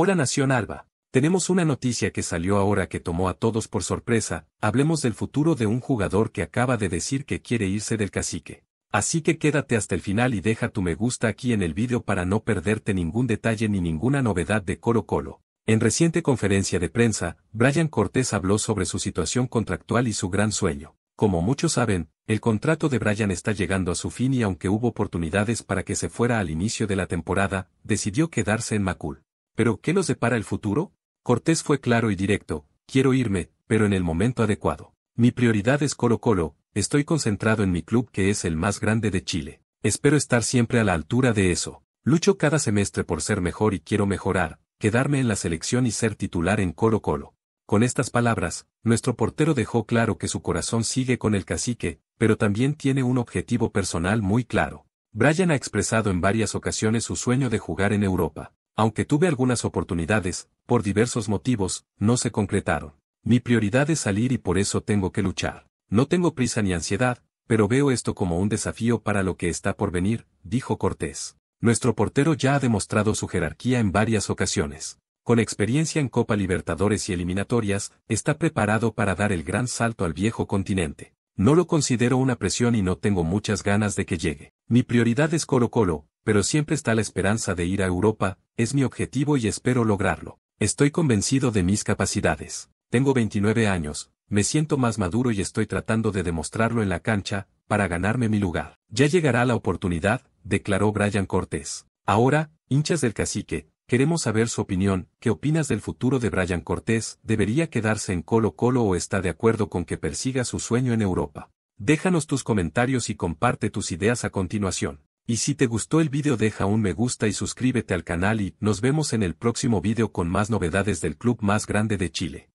Hola Nación Alba. Tenemos una noticia que salió ahora que tomó a todos por sorpresa, hablemos del futuro de un jugador que acaba de decir que quiere irse del cacique. Así que quédate hasta el final y deja tu me gusta aquí en el vídeo para no perderte ningún detalle ni ninguna novedad de Colo Colo. En reciente conferencia de prensa, Brian Cortés habló sobre su situación contractual y su gran sueño. Como muchos saben, el contrato de Brian está llegando a su fin y aunque hubo oportunidades para que se fuera al inicio de la temporada, decidió quedarse en Macul. ¿Pero qué nos depara el futuro? Cortés fue claro y directo, quiero irme, pero en el momento adecuado. Mi prioridad es Colo Colo, estoy concentrado en mi club que es el más grande de Chile. Espero estar siempre a la altura de eso. Lucho cada semestre por ser mejor y quiero mejorar, quedarme en la selección y ser titular en Colo Colo. Con estas palabras, nuestro portero dejó claro que su corazón sigue con el cacique, pero también tiene un objetivo personal muy claro. Brian ha expresado en varias ocasiones su sueño de jugar en Europa. Aunque tuve algunas oportunidades, por diversos motivos, no se concretaron. Mi prioridad es salir y por eso tengo que luchar. No tengo prisa ni ansiedad, pero veo esto como un desafío para lo que está por venir, dijo Cortés. Nuestro portero ya ha demostrado su jerarquía en varias ocasiones. Con experiencia en Copa Libertadores y eliminatorias, está preparado para dar el gran salto al viejo continente. No lo considero una presión y no tengo muchas ganas de que llegue. Mi prioridad es Colo Colo, pero siempre está la esperanza de ir a Europa, es mi objetivo y espero lograrlo. Estoy convencido de mis capacidades. Tengo 29 años, me siento más maduro y estoy tratando de demostrarlo en la cancha, para ganarme mi lugar. Ya llegará la oportunidad, declaró Brian Cortés. Ahora, hinchas del cacique, queremos saber su opinión, ¿qué opinas del futuro de Brian Cortés? ¿Debería quedarse en Colo Colo o está de acuerdo con que persiga su sueño en Europa? Déjanos tus comentarios y comparte tus ideas a continuación. Y si te gustó el vídeo deja un me gusta y suscríbete al canal y nos vemos en el próximo vídeo con más novedades del club más grande de Chile.